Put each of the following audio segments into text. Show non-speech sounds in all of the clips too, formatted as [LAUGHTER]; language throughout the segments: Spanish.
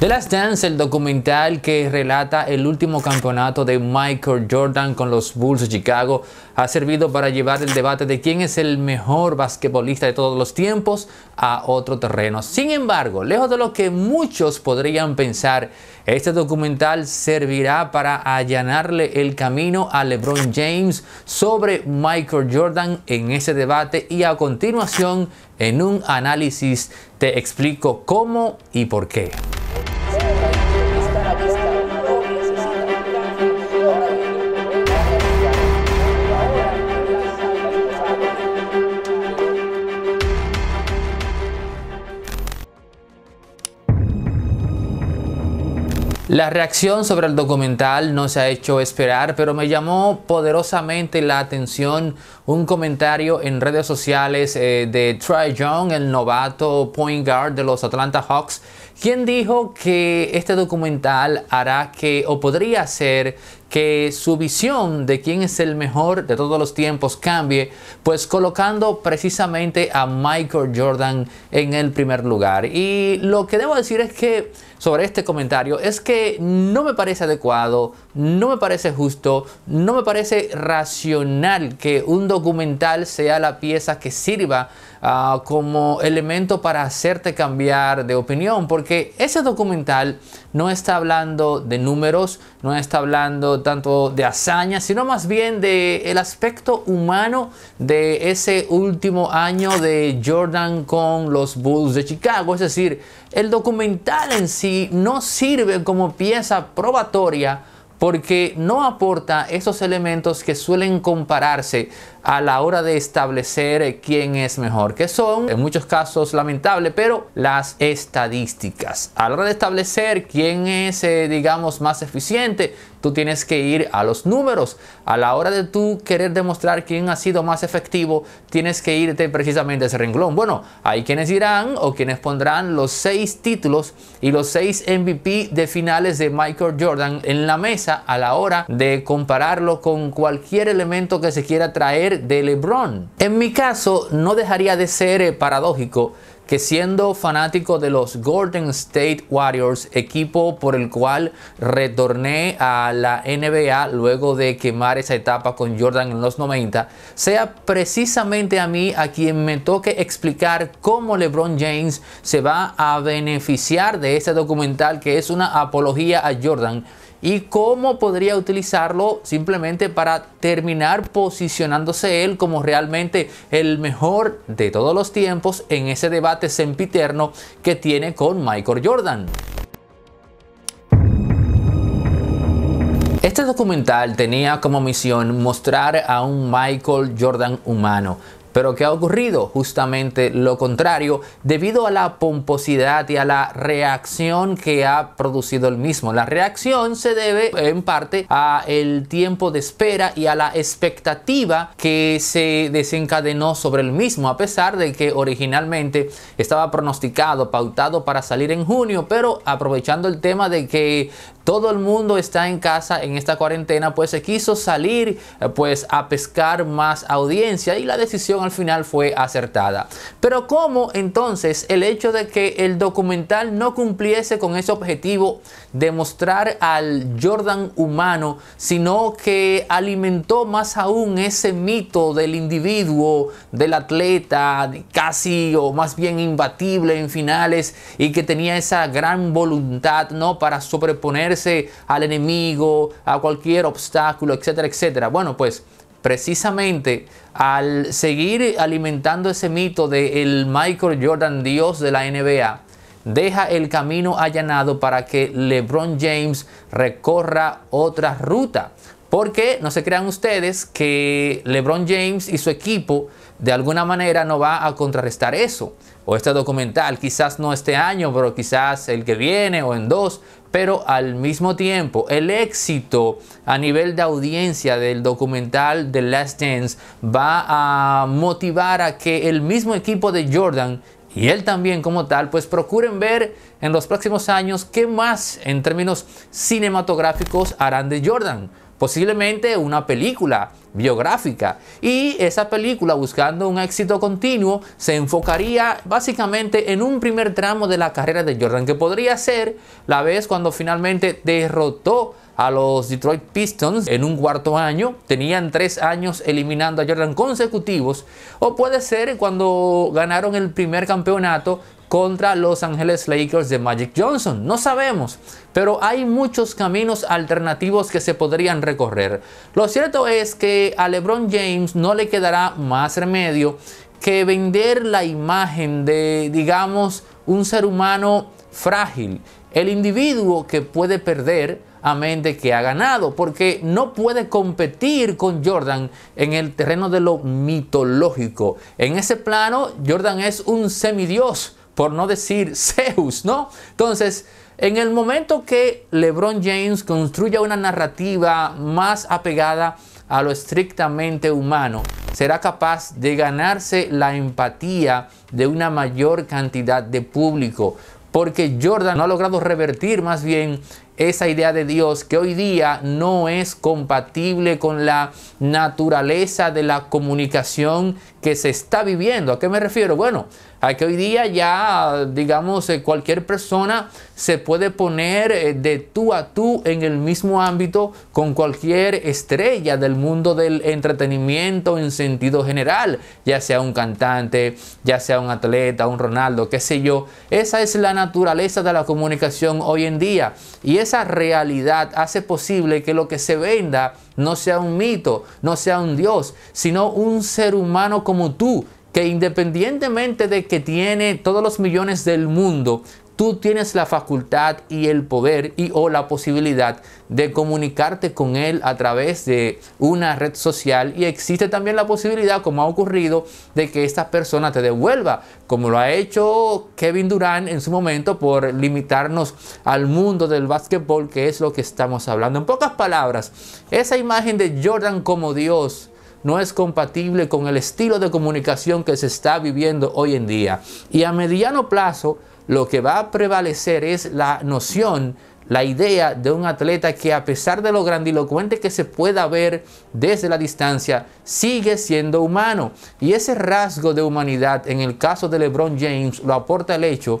The Last Dance, el documental que relata el último campeonato de Michael Jordan con los Bulls de Chicago, ha servido para llevar el debate de quién es el mejor basquetbolista de todos los tiempos a otro terreno. Sin embargo, lejos de lo que muchos podrían pensar, este documental servirá para allanarle el camino a LeBron James sobre Michael Jordan en ese debate y a continuación en un análisis te explico cómo y por qué. La reacción sobre el documental no se ha hecho esperar, pero me llamó poderosamente la atención un comentario en redes sociales eh, de try Young, el novato point guard de los Atlanta Hawks, quien dijo que este documental hará que o podría ser que su visión de quién es el mejor de todos los tiempos cambie, pues colocando precisamente a Michael Jordan en el primer lugar. Y lo que debo decir es que sobre este comentario es que no me parece adecuado, no me parece justo, no me parece racional que un documental sea la pieza que sirva Ah, como elemento para hacerte cambiar de opinión, porque ese documental no está hablando de números, no está hablando tanto de hazañas, sino más bien del el aspecto humano de ese último año de Jordan con los Bulls de Chicago. Es decir, el documental en sí no sirve como pieza probatoria porque no aporta esos elementos que suelen compararse a la hora de establecer quién es mejor, que son en muchos casos lamentable, pero las estadísticas. A la hora de establecer quién es, eh, digamos, más eficiente, tú tienes que ir a los números. A la hora de tú querer demostrar quién ha sido más efectivo, tienes que irte precisamente a ese renglón. Bueno, hay quienes irán o quienes pondrán los seis títulos y los seis MVP de finales de Michael Jordan en la mesa a la hora de compararlo con cualquier elemento que se quiera traer de LeBron. En mi caso, no dejaría de ser eh, paradójico que siendo fanático de los Golden State Warriors, equipo por el cual retorné a la NBA luego de quemar esa etapa con Jordan en los 90, sea precisamente a mí a quien me toque explicar cómo LeBron James se va a beneficiar de este documental que es una apología a Jordan y cómo podría utilizarlo simplemente para terminar posicionándose él como realmente el mejor de todos los tiempos en ese debate sempiterno que tiene con Michael Jordan. Este documental tenía como misión mostrar a un Michael Jordan humano, pero ¿qué ha ocurrido? Justamente lo contrario, debido a la pomposidad y a la reacción que ha producido el mismo. La reacción se debe en parte a el tiempo de espera y a la expectativa que se desencadenó sobre el mismo, a pesar de que originalmente estaba pronosticado, pautado para salir en junio, pero aprovechando el tema de que todo el mundo está en casa en esta cuarentena, pues se quiso salir eh, pues a pescar más audiencia y la decisión al final fue acertada. Pero ¿cómo entonces el hecho de que el documental no cumpliese con ese objetivo de mostrar al Jordan humano, sino que alimentó más aún ese mito del individuo, del atleta, casi o más bien imbatible en finales y que tenía esa gran voluntad, ¿no? Para sobreponerse al enemigo, a cualquier obstáculo, etcétera, etcétera. Bueno, pues precisamente al seguir alimentando ese mito de el Michael Jordan, Dios de la NBA, deja el camino allanado para que LeBron James recorra otra ruta. Porque no se crean ustedes que LeBron James y su equipo de alguna manera no va a contrarrestar eso. O este documental, quizás no este año, pero quizás el que viene o en dos. Pero al mismo tiempo, el éxito a nivel de audiencia del documental The Last Dance va a motivar a que el mismo equipo de Jordan y él también como tal, pues procuren ver en los próximos años qué más en términos cinematográficos harán de Jordan posiblemente una película biográfica. Y esa película, buscando un éxito continuo, se enfocaría básicamente en un primer tramo de la carrera de Jordan, que podría ser la vez cuando finalmente derrotó a los Detroit Pistons en un cuarto año. Tenían tres años eliminando a Jordan consecutivos. O puede ser cuando ganaron el primer campeonato contra Los Angeles Lakers de Magic Johnson. No sabemos, pero hay muchos caminos alternativos que se podrían recorrer. Lo cierto es que a LeBron James no le quedará más remedio que vender la imagen de, digamos, un ser humano frágil, el individuo que puede perder a mente que ha ganado, porque no puede competir con Jordan en el terreno de lo mitológico. En ese plano, Jordan es un semidios por no decir [LAUGHS] Zeus, ¿no? Entonces, en el momento que LeBron James construya una narrativa más apegada a lo estrictamente humano, será capaz de ganarse la empatía de una mayor cantidad de público, porque Jordan no ha logrado revertir más bien esa idea de Dios que hoy día no es compatible con la naturaleza de la comunicación que se está viviendo. ¿A qué me refiero? Bueno, a que hoy día ya, digamos, eh, cualquier persona se puede poner eh, de tú a tú en el mismo ámbito con cualquier estrella del mundo del entretenimiento en sentido general, ya sea un cantante, ya sea un atleta, un Ronaldo, qué sé yo. Esa es la naturaleza de la comunicación hoy en día y esa realidad hace posible que lo que se venda no sea un mito, no sea un dios, sino un ser humano como tú que independientemente de que tiene todos los millones del mundo, tú tienes la facultad y el poder y o la posibilidad de comunicarte con él a través de una red social y existe también la posibilidad, como ha ocurrido, de que esta persona te devuelva, como lo ha hecho Kevin Durant en su momento por limitarnos al mundo del básquetbol, que es lo que estamos hablando. En pocas palabras, esa imagen de Jordan como Dios no es compatible con el estilo de comunicación que se está viviendo hoy en día. Y a mediano plazo lo que va a prevalecer es la noción la idea de un atleta que a pesar de lo grandilocuente que se pueda ver desde la distancia, sigue siendo humano. Y ese rasgo de humanidad en el caso de LeBron James lo aporta el hecho de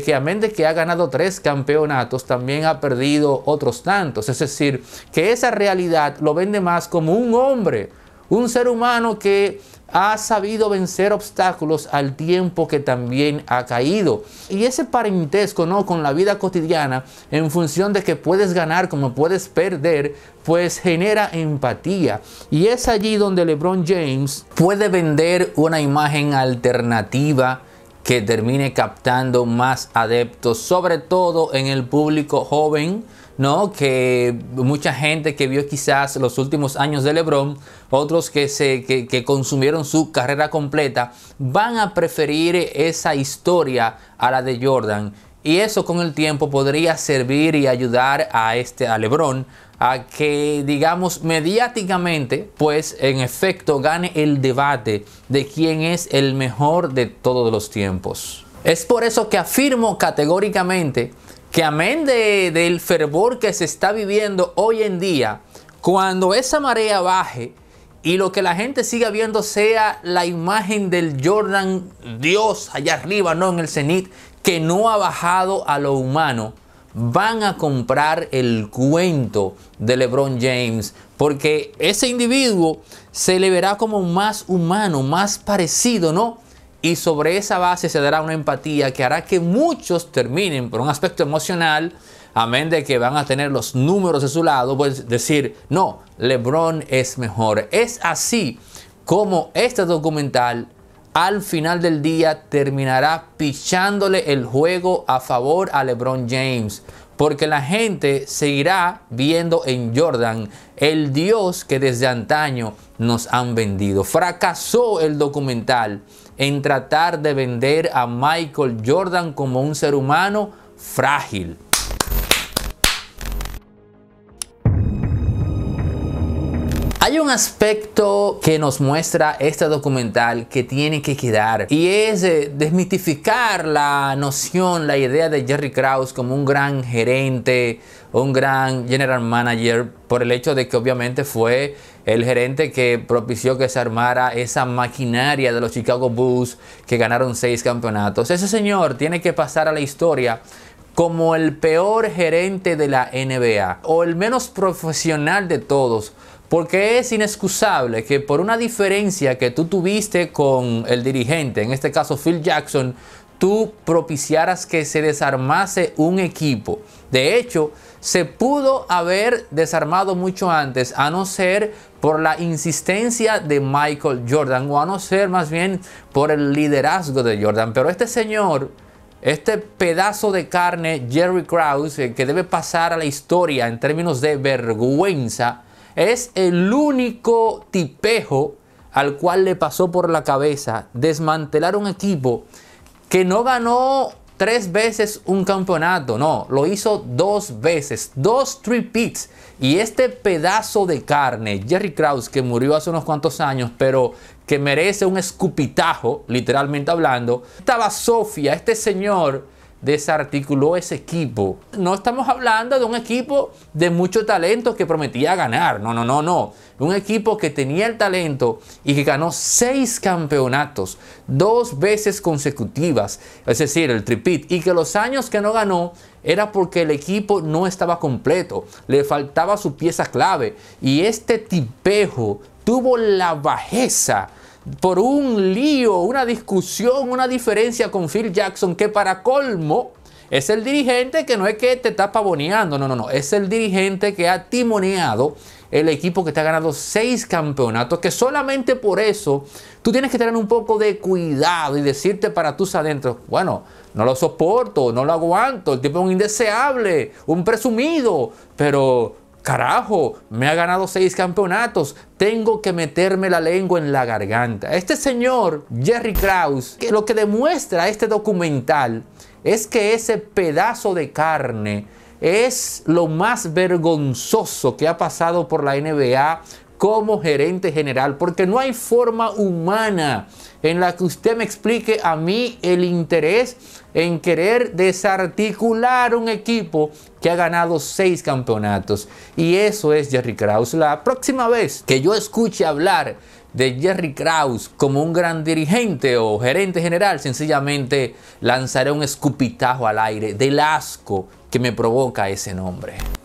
que a de que ha ganado tres campeonatos, también ha perdido otros tantos. Es decir, que esa realidad lo vende más como un hombre un ser humano que ha sabido vencer obstáculos al tiempo que también ha caído. Y ese parentesco ¿no? con la vida cotidiana, en función de que puedes ganar como puedes perder, pues genera empatía. Y es allí donde LeBron James puede vender una imagen alternativa que termine captando más adeptos, sobre todo en el público joven ¿no? Que mucha gente que vio quizás los últimos años de LeBron, otros que, se, consumieron su carrera completa, van a preferir esa historia a la de Jordan. Y eso con el tiempo podría servir y ayudar a este a LeBron a que digamos mediáticamente pues en efecto gane el debate de quién es el mejor de todos los tiempos. Es por eso que afirmo categóricamente que amén de, del fervor que se está viviendo hoy en día, cuando esa marea baje y lo que la gente siga viendo sea la imagen del Jordan Dios allá arriba, no en el cenit, que no ha bajado a lo humano, van a comprar el cuento de LeBron James, porque ese individuo se le verá como más humano, más parecido, ¿no? y sobre esa base se dará una empatía que hará que muchos terminen por un aspecto emocional, amén de que van a tener los números de su lado, pues decir, no, LeBron es mejor. Es así como este documental al final del día terminará pichándole el juego a favor a LeBron James. Porque la gente seguirá viendo en Jordan el Dios que desde antaño nos han vendido. Fracasó el documental en tratar de vender a Michael Jordan como un ser humano frágil. Hay un aspecto que nos muestra este documental que tiene que quedar y es desmitificar la noción, la idea de Jerry Krause como un gran gerente, un gran general manager por el hecho de que obviamente fue el gerente que propició que se armara esa maquinaria de los Chicago Bulls que ganaron seis campeonatos. Ese señor tiene que pasar a la historia como el peor gerente de la NBA o el menos profesional de todos porque es inexcusable que por una diferencia que tú tuviste con el dirigente, en este caso Phil Jackson, tú propiciaras que se desarmase un equipo. De hecho, se pudo haber desarmado mucho antes, a no ser por la insistencia de Michael Jordan, o a no ser más bien por el liderazgo de Jordan. Pero este señor, este pedazo de carne, Jerry Krause, eh, que debe pasar a la historia en términos de vergüenza, es el único tipejo al cual le pasó por la cabeza desmantelar un equipo que no ganó tres veces un campeonato, no, lo hizo dos veces, dos three picks. Y este pedazo de carne, Jerry Krause, que murió hace unos cuantos años, pero que merece un escupitajo, literalmente hablando, estaba Sofía, este señor desarticuló ese equipo. No estamos hablando de un equipo de mucho talento que prometía ganar, no, no, no, no. Un equipo que tenía el talento y que ganó seis campeonatos, dos veces consecutivas, es decir, el tripit, y que los años que no ganó era porque el equipo no estaba completo, le faltaba su pieza clave, y este tipejo tuvo la bajeza por un lío, una discusión, una diferencia con Phil Jackson, que para colmo es el dirigente que no es que te está pavoneando, no, no, no, es el dirigente que ha timoneado el equipo que te ha ganado seis campeonatos, que solamente por eso tú tienes que tener un poco de cuidado y decirte para tus adentros, bueno, no lo soporto, no lo aguanto, el tipo es un indeseable, un presumido, pero Carajo, me ha ganado seis campeonatos. Tengo que meterme la lengua en la garganta. Este señor, Jerry Krause, lo que demuestra este documental es que ese pedazo de carne es lo más vergonzoso que ha pasado por la NBA como gerente general, porque no hay forma humana en la que usted me explique a mí el interés en querer desarticular un equipo que ha ganado seis campeonatos. Y eso es Jerry Krause. La próxima vez que yo escuche hablar de Jerry Krause como un gran dirigente o gerente general, sencillamente lanzaré un escupitajo al aire del asco que me provoca ese nombre.